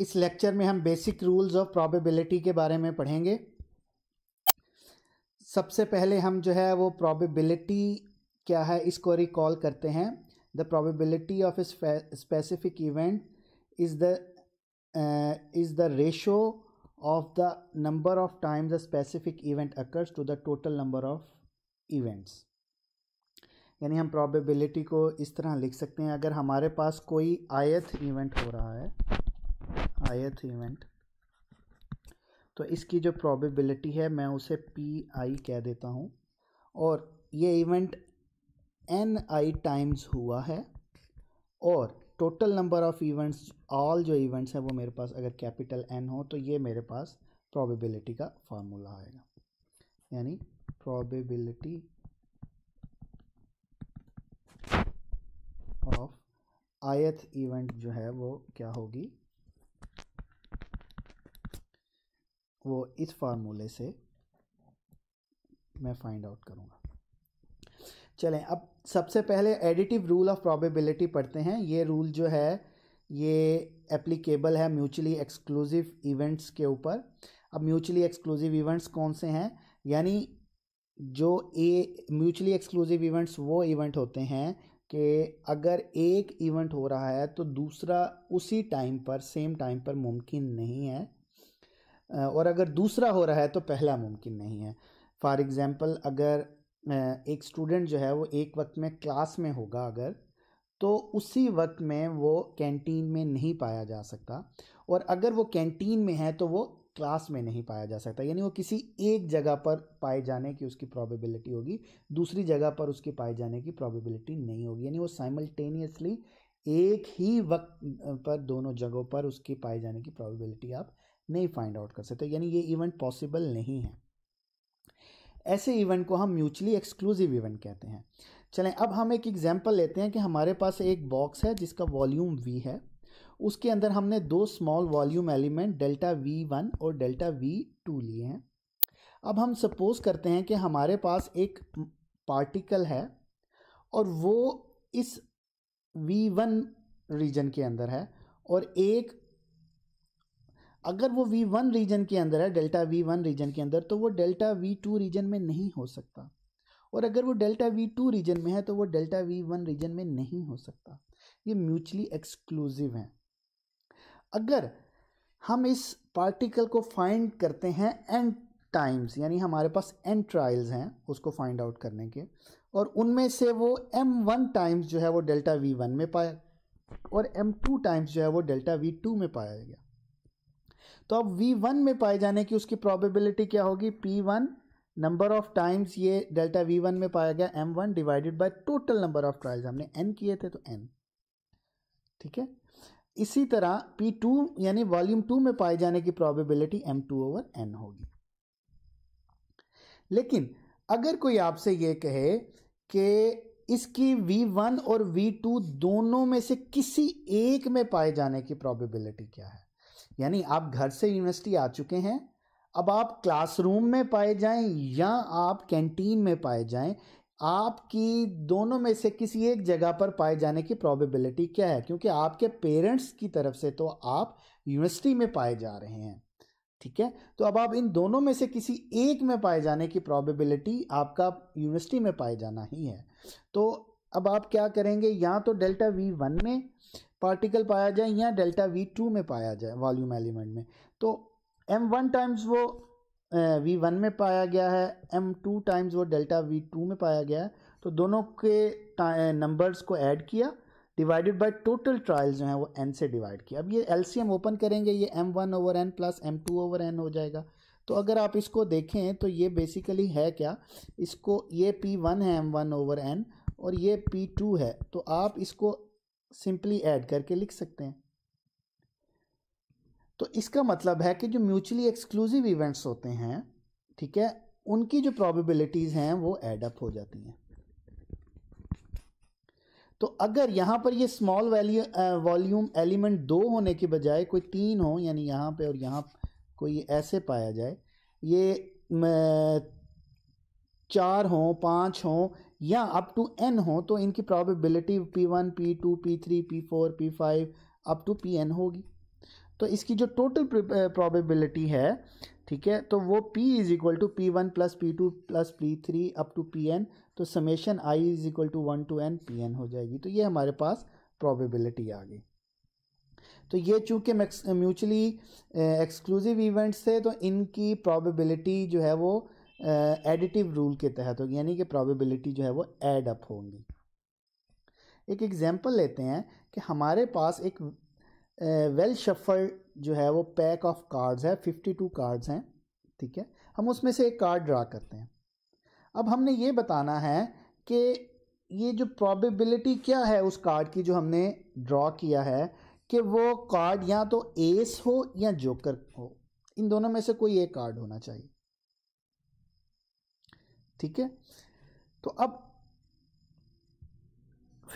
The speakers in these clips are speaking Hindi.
इस लेक्चर में हम बेसिक रूल्स ऑफ प्रोबेबिलिटी के बारे में पढ़ेंगे सबसे पहले हम जो है वो प्रोबेबिलिटी क्या है इसको रिकॉल करते हैं the probability of specific event is the is the ratio of the number of times the specific event occurs to the total number of events यानी हम प्रोबेबिलिटी को इस तरह लिख सकते हैं अगर हमारे पास कोई आयत इवेंट हो रहा है आयथ इवेंट तो इसकी जो प्रोबेबिलिटी है मैं उसे पी आई कह देता हूँ और ये इवेंट एन आई टाइम्स हुआ है और total number of events all जो इवेंट्स हैं वो मेरे पास अगर कैपिटल एन हो तो ये मेरे पास प्रोबेबिलिटी का फार्मूला आएगा यानी प्रोबेबिलिटी ऑफ आयथ इवेंट जो है वो क्या होगी वो इस फार्मूले से मैं फाइंड आउट करूँगा चलें अब सबसे पहले एडिटिव रूल ऑफ प्रोबेबिलिटी पढ़ते हैं ये रूल जो है ये एप्लीकेबल है म्यूचुअली एक्सक्लूसिव इवेंट्स के ऊपर अब म्यूचुअली एक्सक्लूसिव इवेंट्स कौन से हैं यानी जो ए म्यूचुअली एक्सक्लूसिव इवेंट्स वो इवेंट होते हैं कि अगर एक इवेंट हो रहा है तो दूसरा उसी टाइम पर सेम टाइम पर मुमकिन नहीं है और अगर दूसरा हो रहा है तो पहला मुमकिन नहीं है फॉर एग्ज़ाम्पल अगर एक स्टूडेंट जो है वो एक वक्त में क्लास में होगा अगर तो उसी वक्त में वो कैंटीन में नहीं पाया जा सकता और अगर वो कैंटीन में है तो वो क्लास में नहीं पाया जा सकता यानी वो किसी एक जगह पर पाए जाने की उसकी प्रोबेबिलिटी होगी दूसरी जगह पर उसकी पाए जाने की प्रोबेबिलिटी नहीं होगी यानी वो साइमल्टेनियसली एक ही वक्त पर दोनों जगहों पर उसके पाए जाने की प्रोबेबिलिटी आप नहीं फाइंड आउट कर सकते यानी ये इवेंट पॉसिबल नहीं है ऐसे इवेंट को हम म्यूचुअली एक्सक्लूसिव इवेंट कहते हैं चलें अब हम एक एग्जांपल लेते हैं कि हमारे पास एक बॉक्स है जिसका वॉल्यूम वी है उसके अंदर हमने दो small volume element delta V one और डेल्टा वी टू लिए हैं अब हम सपोज करते हैं कि हमारे पास एक पार्टिकल है और वो इस वी वन रीजन के अंदर है और एक अगर वो वी वन रीजन के अंदर है डेल्टा वी वन रीजन के अंदर तो वो डेल्टा वी टू रीजन में नहीं हो सकता और अगर वो डेल्टा वी टू रीजन में है तो वो डेल्टा वी वन रीजन में नहीं हो सकता ये म्यूचुअली एक्सक्लूसिव हैं अगर हम इस पार्टिकल को फाइंड करते हैं एन टाइम्स यानी हमारे पास एन ट्रायल्स हैं उसको फाइंड आउट करने के और उनमें से वो एम वन टाइम्स जो है वो डेल्टा वी वन में पाया और एम टू टाइम्स जो है वो डेल्टा वी टू में पाया गया तो अब वी वन में पाए जाने की उसकी प्रोबेबिलिटी क्या होगी P one number of times ये डेल्टा वी वन में पाया गया M one divided by total number of trials हमने एन किए थे तो एन ठीक है इसी तरह पी टू यानी वॉल्यूम टू में पाए जाने की probability M two over N होगी लेकिन अगर कोई आपसे ये कहे कि इसकी V1 और V2 दोनों में से किसी एक में पाए जाने की प्रोबेबिलिटी क्या है यानी आप घर से यूनिवर्सिटी आ चुके हैं अब आप क्लासरूम में पाए जाएं या आप कैंटीन में पाए जाएं आपकी दोनों में से किसी एक जगह पर पाए जाने की प्रोबेबिलिटी क्या है क्योंकि आपके पेरेंट्स की तरफ से तो आप यूनिवर्सिटी में पाए जा रहे हैं ठीक है तो अब आप इन दोनों में से किसी एक में पाए जाने की प्रोबेबिलिटी आपका यूनिवर्सिटी में पाए जाना ही है तो अब आप क्या करेंगे या तो डेल्टा वी वन में पार्टिकल पाया जाए या डेल्टा वी टू में पाया जाए वॉल्यूम एलिमेंट में तो एम वन टाइम्स वो वी वन में पाया गया है एम टू टाइम्स वो डेल्टा वी टू में पाया गया है तो दोनों के नंबर्स को ऐड किया डिवाइडेड बाय टोटल ट्रायल्स जो हैं वो एन से डिवाइड किया अब ये एलसीएम ओपन करेंगे ये M one over N plus M two over N हो जाएगा तो अगर आप इसको देखें तो ये बेसिकली है क्या इसको ये पी वन है एम वन ओवर एन और ये पी टू है तो आप इसको सिंपली ऐड करके लिख सकते हैं तो इसका मतलब है कि जो म्यूचुअली एक्सक्लूसिव इवेंट्स होते हैं ठीक है उनकी जो प्रोबेबिलिटीज़ हैं वो ऐड अप हो जाती हैं तो अगर यहां पर ये स्मॉल वैल्यू वॉल्यूम एलिमेंट दो होने के बजाय कोई तीन हो यानी यहां पे और यहां कोई ऐसे पाया जाए ये चार हो पांच हों या अप टू एन हो तो इनकी probability P one P two P three P four P five up to P N होगी तो इसकी जो टोटल प्रॉबिबिलिटी है ठीक है तो वो P is equal to P one plus P two plus P three up to P N तो summation I is equal to one to N P N हो जाएगी तो ये हमारे पास प्रॉबिबिलिटी आ गई तो ये चूँकि म्यूचुअली एक्सक्लूसिव इवेंट्स थे तो इनकी प्रॉबिबिलिटी जो है वो एडिटिव रूल के तहत होगी यानी कि प्रोबेबिलिटी जो है वो एड अप होंगी एक एग्जांपल लेते हैं कि हमारे पास एक वेल शफल्ड जो है वो पैक ऑफ कार्ड्स है 52 कार्ड्स हैं ठीक है हम उसमें से एक कार्ड ड्रा करते हैं अब हमने ये बताना है कि ये जो प्रोबेबिलिटी क्या है उस कार्ड की जो हमने ड्रॉ किया है कि वो कार्ड या तो एस हो या जोकर हो इन दोनों में से कोई एक कार्ड होना चाहिए ठीक है तो अब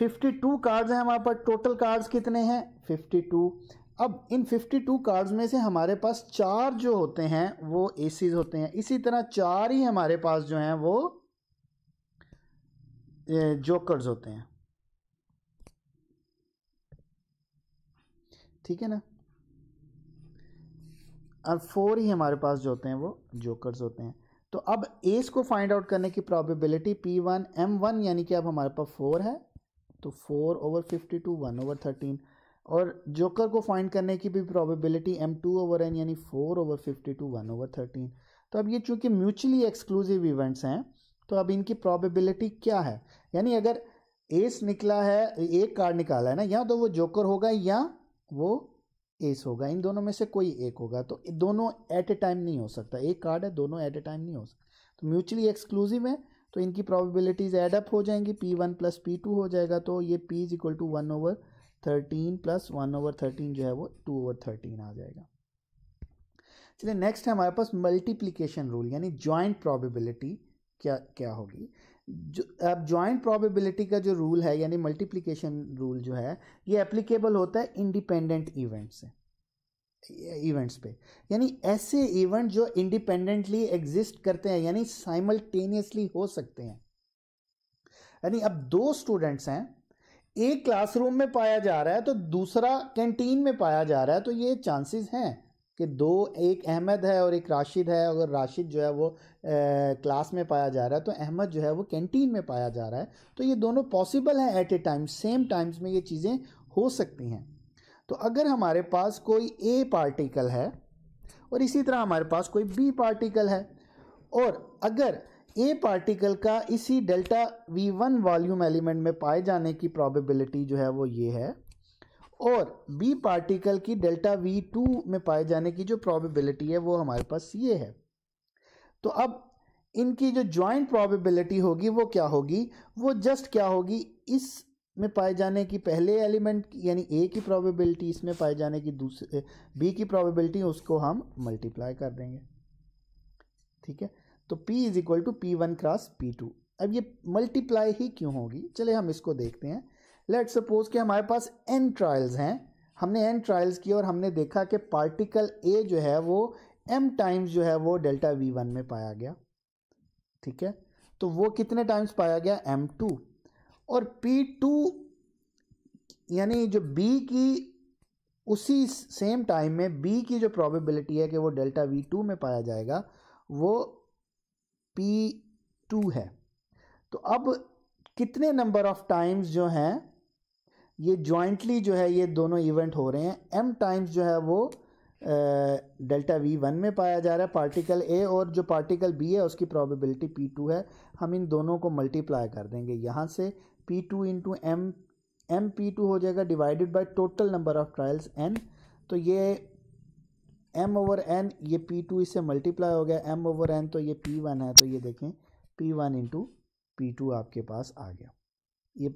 52 कार्ड्स हैं हमारे पास टोटल कार्ड्स कितने हैं 52 अब इन 52 कार्ड्स में से हमारे पास चार जो होते हैं वो एसीज होते हैं इसी तरह चार ही हमारे पास जो हैं वो जोकर्स होते हैं ठीक है ना और फोर ही हमारे पास जो होते हैं वो जोकर्स होते हैं तो अब एस को फाइंड आउट करने की probability P one M one यानी कि अब हमारे पास फोर है तो four over fifty two one over thirteen और जोकर को फाइंड करने की भी probability M two over N यानी four over fifty two one over thirteen तो अब ये चूंकि म्यूचुअली एक्सक्लूसिव इवेंट्स हैं तो अब इनकी प्रॉबिबिलिटी क्या है यानी अगर एस निकला है एक कार्ड निकाला है ना या तो वो जोकर होगा या वो एस होगा इन दोनों में से कोई एक होगा तो दोनों एट ए टाइम नहीं हो सकता एक कार्ड है दोनों एट ए टाइम नहीं हो सकता तो म्यूचुअली एक्सक्लूसिव है तो इनकी प्रोबेबिलिटीज एड अप हो जाएंगी P one plus P two हो जाएगा तो ये P is equal to one over thirteen plus one over thirteen जो है वो टू ओवर थर्टीन आ जाएगा चलिए नेक्स्ट है हमारे पास मल्टीप्लीकेशन रूल यानी ज्वाइंट प्रॉबिबिलिटी क्या क्या होगी जो अब जॉइंट प्रोबेबिलिटी का जो रूल है यानी मल्टीप्लीकेशन रूल जो है ये एप्लीकेबल होता है इंडिपेंडेंट इवेंट से इवेंट्स पे यानी ऐसे इवेंट जो इंडिपेंडेंटली एग्जिस्ट करते हैं यानी साइमल्टेनियसली हो सकते हैं यानी अब दो स्टूडेंट्स हैं एक क्लासरूम में पाया जा रहा है तो दूसरा कैंटीन में पाया जा रहा है तो ये चांसेस हैं कि दो एक अहमद है और एक राशिद है अगर राशिद जो है वो क्लास में पाया जा रहा है तो अहमद जो है वो कैंटीन में पाया जा रहा है तो ये दोनों पॉसिबल हैं at a time same times में ये चीज़ें हो सकती हैं तो अगर हमारे पास कोई ए पार्टिकल है और इसी तरह हमारे पास कोई बी पार्टिकल है और अगर ए पार्टिकल का इसी delta V one volume element में पाए जाने की प्रॉबिलिटी जो है वो ये है और बी पार्टिकल की डेल्टा वी टू में पाए जाने की जो प्रोबेबिलिटी है वो हमारे पास ये है तो अब इनकी जो ज्वाइंट प्रोबेबिलिटी होगी वो क्या होगी वो जस्ट क्या होगी इस में पाए जाने की पहले एलिमेंट यानी ए की प्रोबेबिलिटी इसमें पाए जाने की दूसरे बी की प्रोबेबिलिटी उसको हम मल्टीप्लाई कर देंगे ठीक है तो P is equal to P one cross P two अब ये मल्टीप्लाई ही क्यों होगी चले हम इसको देखते हैं लेट सपोज कि हमारे पास एन ट्रायल्स हैं हमने एन ट्रायल्स की और हमने देखा कि पार्टिकल ए जो है वो एम टाइम्स जो है वो डेल्टा वी वन में पाया गया ठीक है तो वो कितने टाइम्स पाया गया एम टू और पी टू यानी जो बी की उसी सेम टाइम में बी की जो प्रोबेबिलिटी है कि वो डेल्टा वी टू में पाया जाएगा वो पी टू है तो अब कितने नंबर ऑफ टाइम्स जो हैं ये जॉइंटली जो है ये दोनों इवेंट हो रहे हैं एम टाइम्स जो है वो डेल्टा वी वन में पाया जा रहा है पार्टिकल ए और जो पार्टिकल बी है उसकी प्रोबेबिलिटी पी टू है हम इन दोनों को मल्टीप्लाई कर देंगे यहाँ से P two into M M P two हो जाएगा divided by total number of trials N तो ये एम ओवर एन ये पी टू इससे मल्टीप्लाई हो गया एम ओवर एन तो ये पी वन है तो ये देखें P one into P two आपके पास आ गया ये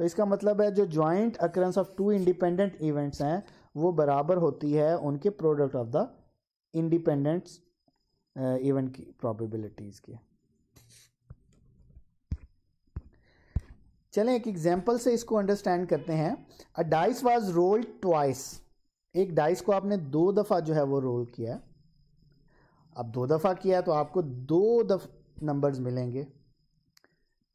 तो इसका मतलब है जो joint occurrence of two independent events हैं वो बराबर होती है उनके product of the independents event की प्रॉबिबिलिटीज के चलें एक एग्जाम्पल से इसको अंडरस्टैंड करते हैं a dice was rolled twice एक डाइस को आपने दो दफ़ा जो है वो रोल किया है अब दो दफ़ा किया तो आपको दो दफ नंबर्स मिलेंगे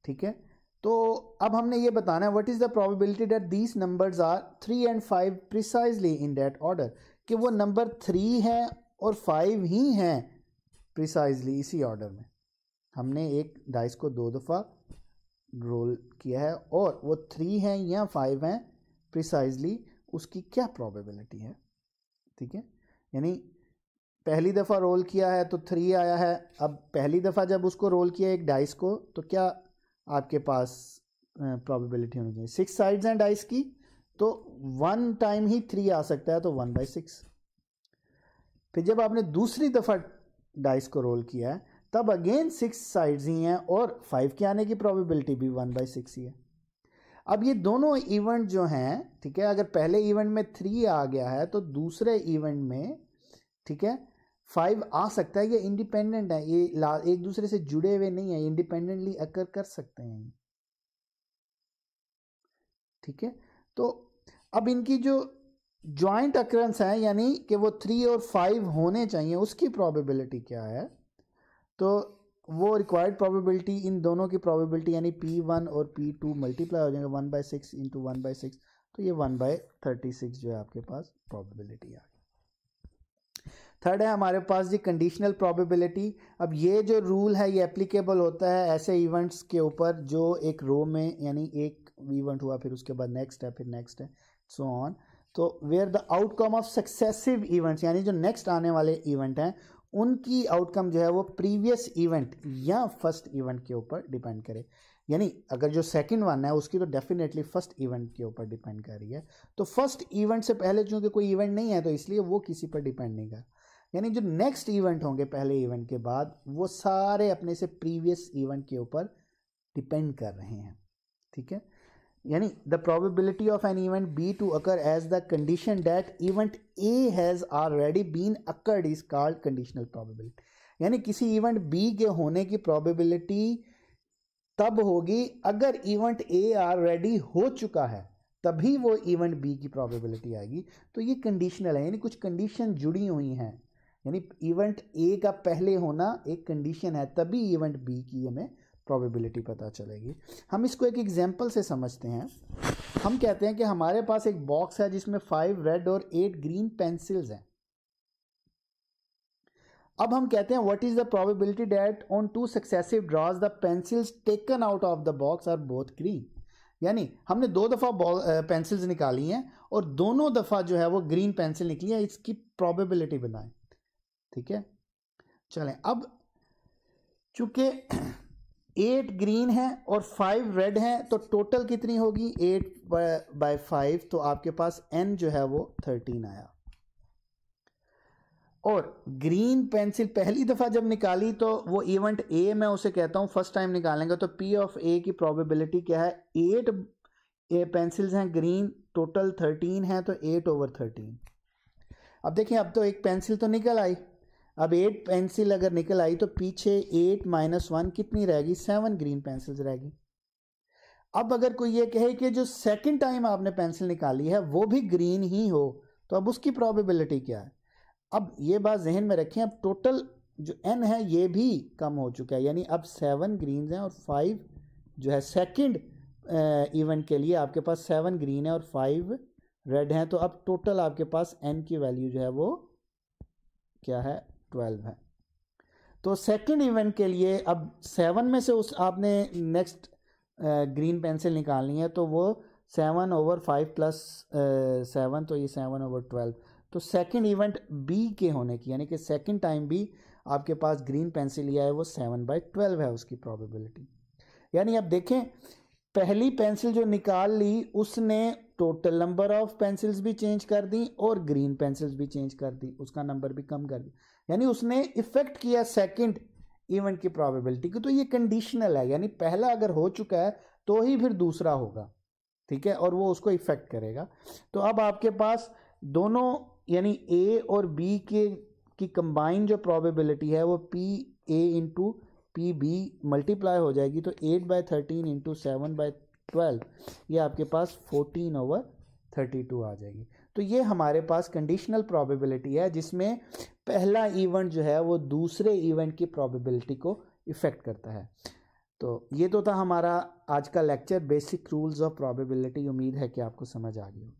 ठीक है तो अब हमने ये बताना है what is the probability that these numbers are three and five precisely in that order कि वो नंबर थ्री है और फाइव ही हैं प्रिसाइजली इसी ऑर्डर में हमने एक डाइस को दो दफ़ा रोल किया है और वो थ्री हैं या फाइव हैं प्रिसाइजली उसकी क्या प्रोबेबिलिटी है ठीक है यानी पहली दफ़ा रोल किया है तो थ्री आया है अब पहली दफ़ा जब उसको रोल किया एक डाइस को तो क्या आपके पास प्रॉबिलिटी होनी चाहिए सिक्स साइड्स हैं डाइस की तो वन टाइम ही थ्री आ सकता है तो वन बाई सिक्स फिर जब आपने दूसरी दफ़ा डाइस को रोल किया है तब अगेन सिक्स साइड्स ही हैं और फाइव के आने की प्रोबेबिलिटी भी वन बाई सिक्स ही है अब ये दोनों इवेंट जो हैं ठीक है अगर पहले इवेंट में थ्री आ गया है तो दूसरे इवेंट में ठीक है फाइव आ सकता है ये इंडिपेंडेंट है ये एक दूसरे से जुड़े हुए नहीं है इंडिपेंडेंटली अकर कर सकते हैं ठीक है तो अब इनकी जो ज्वाइंट अक्रंस है यानी कि वो थ्री और फाइव होने चाहिए उसकी प्रोबेबिलिटी क्या है तो वो रिक्वायर्ड प्रोबेबिलिटी इन दोनों की प्रोबेबिलिटी यानी पी वन और पी टू मल्टीप्लाई हो जाएगा one by six into one by six तो ये वन बाई थर्टी सिक्स जो है आपके पास प्रोबेबिलिटी आ गई थर्ड है हमारे पास जी कंडीशनल प्रोबेबिलिटी अब ये जो रूल है ये एप्लीकेबल होता है ऐसे इवेंट्स के ऊपर जो एक रो में यानी एक इवेंट हुआ फिर उसके बाद नेक्स्ट है फिर नेक्स्ट है सो so ऑन तो where the outcome of successive events यानी जो नेक्स्ट आने वाले इवेंट हैं उनकी आउटकम जो है वो प्रीवियस इवेंट या फर्स्ट इवेंट के ऊपर डिपेंड करे यानी अगर जो सेकंड वन है उसकी तो डेफिनेटली फर्स्ट इवेंट के ऊपर डिपेंड कर रही है तो फर्स्ट इवेंट से पहले चूंकि कोई इवेंट नहीं है तो इसलिए वो किसी पर डिपेंड नहीं कर यानी जो नेक्स्ट इवेंट होंगे पहले इवेंट के बाद वो सारे अपने से प्रीवियस इवेंट के ऊपर डिपेंड कर रहे हैं ठीक है यानी the probability of an event B to occur as the condition that event A has already been occurred is called conditional probability यानी किसी इवेंट बी के होने की प्रोबेबिलिटी तब होगी अगर इवेंट ए आर रेडी हो चुका है तभी वो इवेंट बी की प्रोबेबिलिटी आएगी तो ये कंडीशनल है यानी कुछ कंडीशन जुड़ी हुई हैं यानी इवेंट ए का पहले होना एक कंडीशन है तभी इवेंट बी की हमें प्रोबेबिलिटी पता चलेगी हम इसको एक एग्जाम्पल से समझते हैं हम कहते हैं कि हमारे पास एक बॉक्स है जिसमें फाइव रेड और एट ग्रीन पेंसिल्स हैं अब हम कहते हैं what is the probability that on two successive draws the pencils taken out of the box are both green यानी हमने दो दफ़ा पेंसिल्स निकाली हैं और दोनों दफ़ा जो है वो ग्रीन पेंसिल निकली है इसकी प्रोबेबिलिटी बनाएं ठीक है चलें अब चूंकि एट ग्रीन है और फाइव रेड हैं तो टोटल कितनी होगी एट बाय फाइव तो आपके पास एन जो है वो थर्टीन आया और ग्रीन पेंसिल पहली दफ़ा जब निकाली तो वो इवेंट ए मैं उसे कहता हूँ फर्स्ट टाइम निकालेंगे तो पी ऑफ ए की प्रोबेबिलिटी क्या है एट ए पेंसिल्स हैं ग्रीन टोटल थर्टीन है तो एट ओवर थर्टीन अब देखिए अब तो एक पेंसिल तो निकल आई अब एट पेंसिल अगर निकल आई तो पीछे एट माइनस वन कितनी रहेगी सेवन ग्रीन पेंसिल्स रहेगी अब अगर कोई ये कहे कि जो सेकंड टाइम आपने पेंसिल निकाली है वो भी ग्रीन ही हो तो अब उसकी प्रोबेबिलिटी क्या है अब ये बात जहन में रखें अब टोटल जो एन है ये भी कम हो चुका है यानी अब सेवन ग्रीन हैं और फाइव जो है सेकंड इवेंट के लिए आपके पास सेवन ग्रीन है और फाइव रेड हैं तो अब टोटल आपके पास एन की वैल्यू जो है वो क्या है ट्वेल्व है तो सेकंड इवेंट के लिए अब सेवन में से उस आपने नेक्स्ट ग्रीन पेंसिल निकालनी है तो वो seven over five plus seven तो ये सेवन ओवर ट्वेल्व तो सेकंड इवेंट बी के होने की यानी कि सेकंड टाइम भी आपके पास ग्रीन पेंसिल लिया है वो सेवन बाई ट्वेल्व है उसकी प्रोबेबिलिटी यानी आप देखें पहली पेंसिल जो निकाल ली उसने टोटल नंबर ऑफ पेंसिल्स भी चेंज कर दी और ग्रीन पेंसिल्स भी चेंज कर दी उसका नंबर भी कम कर दिया यानी उसने इफेक्ट किया सेकंड इवेंट की प्रोबेबिलिटी की तो ये कंडीशनल है यानी पहला अगर हो चुका है तो ही फिर दूसरा होगा ठीक है और वो उसको इफेक्ट करेगा तो अब आपके पास दोनों यानी ए और बी के की कंबाइन जो प्रोबेबिलिटी है वो P A into P B multiply हो जाएगी तो eight by thirteen into seven by twelve ये आपके पास फोर्टीन ओवर थर्टी टू आ जाएगी तो ये हमारे पास कंडीशनल प्रोबेबिलिटी है जिसमें पहला इवेंट जो है वो दूसरे इवेंट की प्रोबेबिलिटी को इफ़ेक्ट करता है तो ये तो था हमारा आज का lecture basic rules of probability उम्मीद है कि आपको समझ आ गई